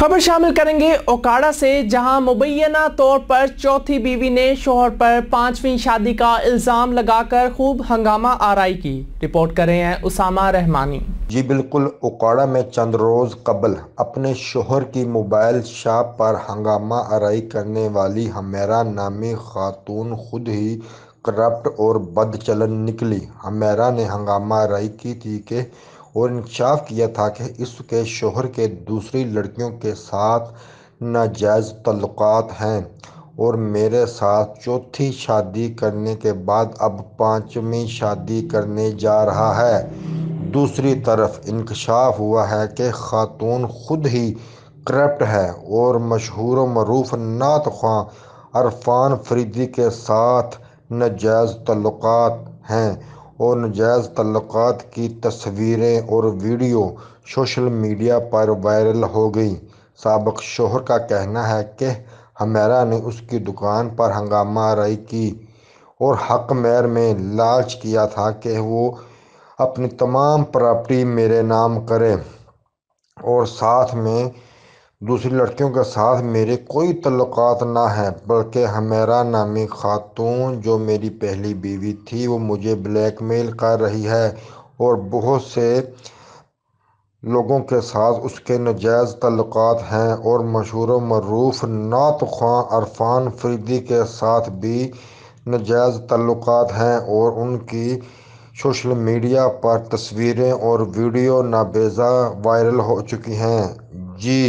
खबर शामिल करेंगे ओकाड़ा से जहां मुबैना तौर पर चौथी बीवी ने शोहर पर पांचवीं शादी का इल्ज़ाम लगाकर खूब हंगामा आरई की रिपोर्ट कर रहे हैं उसामा रहमानी जी बिल्कुल ओकाड़ा में चंद रोज़ कबल अपने शोहर की मोबाइल शॉप पर हंगामा आरई करने वाली हमेरा नामी खातून खुद ही करप्ट और बदचलन निकली हमेरा ने हंगामा आरई की थी कि और इंकशाफ किया था कि इसके शोहर के दूसरी लड़कियों के साथ नाजायज़ तल्लत हैं और मेरे साथ चौथी शादी करने के बाद अब पाँचवीं शादी करने जा रहा है दूसरी तरफ इंकशाफ हुआ है कि खातून खुद ही करप्ट है और मशहूर मरूफ नात खां अरफान फरीदी के साथ नाजायज़ तल्लत हैं और नजायज़ तल्लक की तस्वीरें और वीडियो सोशल मीडिया पर वायरल हो गई सबक शोहर का कहना है कि हमेरा ने उसकी दुकान पर हंगामा आरई की और हक मेर में लालच किया था कि वो अपनी तमाम प्रॉपर्टी मेरे नाम करे और साथ में दूसरी लड़कियों के साथ मेरे कोई तल्लक़ ना है बल्कि हमेरा नामी खातून जो मेरी पहली बीवी थी वो मुझे ब्लैकमेल कर रही है और बहुत से लोगों के साथ उसके नजायज़ तल्लक़ हैं और मशहूर मरूफ नात खां अरफान फरीदी के साथ भी नजायज़ तल्लक हैं और उनकी सोशल मीडिया पर तस्वीरें और वीडियो नाबेजा वायरल हो चुकी हैं जी